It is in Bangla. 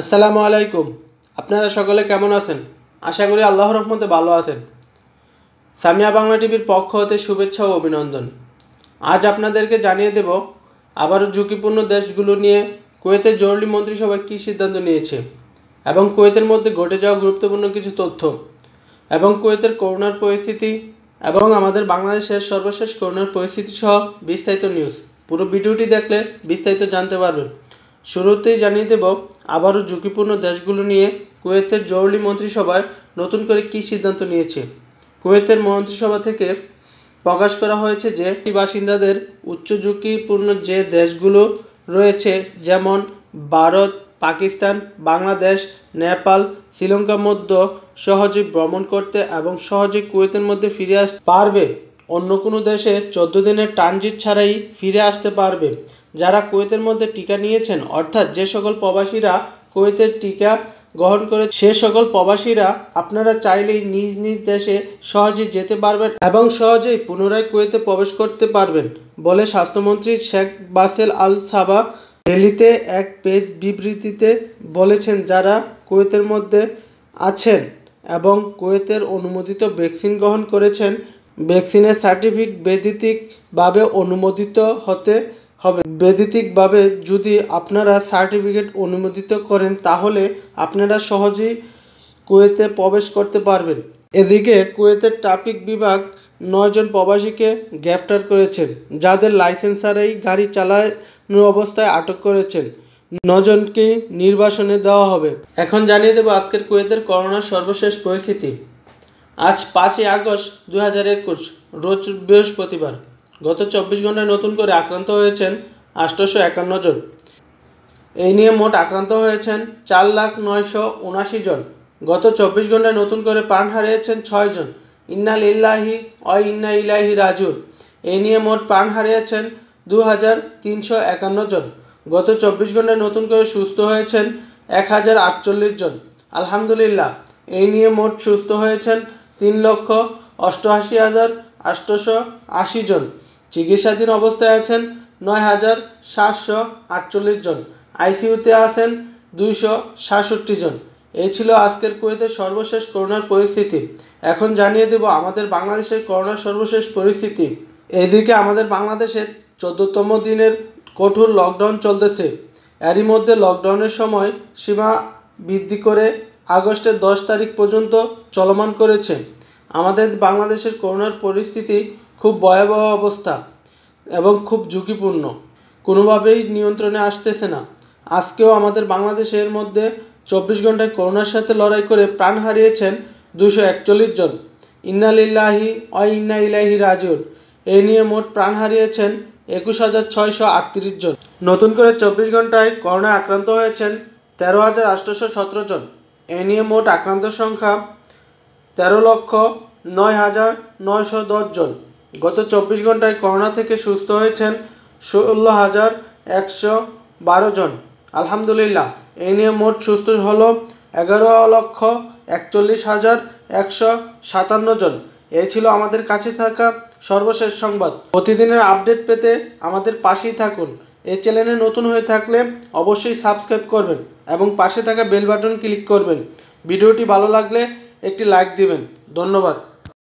আসসালামু আলাইকুম আপনারা সকলে কেমন আছেন আশা করি আল্লাহ রহমতে ভালো আছেন সামিয়া বাংলা টিভির পক্ষ হতে শুভেচ্ছা ও অভিনন্দন আজ আপনাদেরকে জানিয়ে দেব আবারও ঝুঁকিপূর্ণ দেশগুলো নিয়ে কুয়েতের জরুরি মন্ত্রিসভায় কী সিদ্ধান্ত নিয়েছে এবং কুয়েতের মধ্যে ঘটে যাওয়া গুরুত্বপূর্ণ কিছু তথ্য এবং কুয়েতের করোনার পরিস্থিতি এবং আমাদের বাংলাদেশের সর্বশেষ করোনার পরিস্থিতি সহ বিস্তারিত নিউজ পুরো ভিডিওটি দেখলে বিস্তারিত জানতে পারবেন শুরুতেই জানিয়ে দেব আবারও ঝুঁকিপূর্ণ দেশগুলো নিয়ে কুয়েতের জরুরি মন্ত্রিসভায় নতুন করে কী সিদ্ধান্ত নিয়েছে কুয়েতের মন্ত্রিসভা থেকে প্রকাশ করা হয়েছে যে বাসিন্দাদের উচ্চ ঝুঁকিপূর্ণ যে দেশগুলো রয়েছে যেমন ভারত পাকিস্তান বাংলাদেশ নেপাল শ্রীলঙ্কার মধ্য সহজে ভ্রমণ করতে এবং সহজে কুয়েতের মধ্যে ফিরে আসতে পারবে অন্য কোনো দেশে চোদ্দ দিনের ট্রানজিট ছাড়াই ফিরে আসতে পারবে যারা কুয়েতের মধ্যে টিকা নিয়েছেন অর্থাৎ যে সকল প্রবাসীরা কুয়েতের টিকা গ্রহণ করে সে সকল প্রবাসীরা আপনারা চাইলেই নিজ নিজ দেশে সহজে যেতে পারবেন এবং সহজেই পুনরায় কুয়েতে প্রবেশ করতে পারবেন বলে স্বাস্থ্যমন্ত্রী শেখ বাসেল আল সাবা দিল্লিতে এক পেজ বিবৃতিতে বলেছেন যারা কুয়েতের মধ্যে আছেন এবং কুয়েতের অনুমোদিত ভ্যাকসিন গ্রহণ করেছেন ভ্যাকসিনের সার্টিফিক বেদিতিকভাবে অনুমোদিত হতে হবে বেদিতিকভাবে যদি আপনারা সার্টিফিকেট অনুমোদিত করেন তাহলে আপনারা সহজেই কুয়েতে প্রবেশ করতে পারবেন এদিকে কুয়েতের ট্রাফিক বিভাগ নয়জন প্রবাসীকে গ্রেফতার করেছেন যাদের লাইসেন্স ছাড়াই গাড়ি চালানোর অবস্থায় আটক করেছেন নজনকে নির্বাসনে দেওয়া হবে এখন জানিয়ে দেবো আজকের কুয়েতের করোনার সর্বশেষ পরিস্থিতি আজ পাঁচই আগস্ট দু হাজার একুশ রোজ বৃহস্পতিবার গত চব্বিশ ঘন্টায় নতুন করে আক্রান্ত হয়েছেন আষ্টশো একান্ন জন এই নিয়ে মোট আক্রান্ত হয়েছেন চার লাখ নয়শো উনাশি জন গত চব্বিশ ঘন্টায় নতুন করে প্রাণ হারিয়েছেন ছয় জন ইন্না লিল্লাহি অ ইন্না ইলাহি রাজুর এই নিয়ে মোট প্রাণ হারিয়েছেন দু হাজার তিনশো একান্ন জন গত চব্বিশ ঘন্টায় নতুন করে সুস্থ হয়েছেন এক হাজার আটচল্লিশ জন আলহামদুলিল্লাহ এই নিয়ে মোট সুস্থ হয়েছেন তিন লক্ষ অষ্টআশি হাজার আটশোশো আশি জন চিকিৎসাধীন অবস্থায় আছেন নয় হাজার সাতশো আটচল্লিশ জন আইসিইউতে আছেন দুইশো সাতষট্টি জন এই ছিল আজকের কুয়েতের সর্বশেষ করোনার পরিস্থিতি এখন জানিয়ে দেব আমাদের বাংলাদেশের করোনার সর্বশেষ পরিস্থিতি এদিকে আমাদের বাংলাদেশে চোদ্দতম দিনের কঠোর লকডাউন চলতেছে এরই মধ্যে লকডাউনের সময় সীমা বৃদ্ধি করে আগস্টের দশ তারিখ পর্যন্ত চলমান করেছে আমাদের বাংলাদেশের করোনার পরিস্থিতি খুব ভয়াবহ অবস্থা এবং খুব ঝুঁকিপূর্ণ কোনোভাবেই নিয়ন্ত্রণে আসতেছে না আজকেও আমাদের বাংলাদেশের মধ্যে চব্বিশ ঘন্টায় করোনার সাথে লড়াই করে প্রাণ হারিয়েছেন দুশো একচল্লিশ জন ইন্নালিল্লাহি অ ইন্না ইলাহি রাজিউল এ নিয়ে মোট প্রাণ হারিয়েছেন একুশ হাজার ছয়শো আটত্রিশ জন নতুন করে চব্বিশ ঘন্টায় করোনায় আক্রান্ত হয়েছেন তেরো হাজার আটশোশো সতেরো জন এ নিয়ে মোট আক্রান্তের সংখ্যা তেরো লক্ষ নয় হাজার নয়শো দশ জন গত চব্বিশ ঘন্টায় করোনা থেকে সুস্থ হয়েছেন ষোলো হাজার একশো বারো জন আলহামদুলিল্লাহ এ নিয়ে মোট সুস্থ হল এগারো লক্ষ একচল্লিশ হাজার একশো সাতান্ন জন এই ছিল আমাদের কাছে থাকা সর্বশেষ সংবাদ প্রতিদিনের আপডেট পেতে আমাদের পাশেই থাকুন এই চ্যানেলে নতুন হয়ে থাকলে অবশ্যই সাবস্ক্রাইব করবেন এবং পাশে থাকা বেল বাটন ক্লিক করবেন ভিডিওটি ভালো লাগলে একটি লাইক দিবেন ধন্যবাদ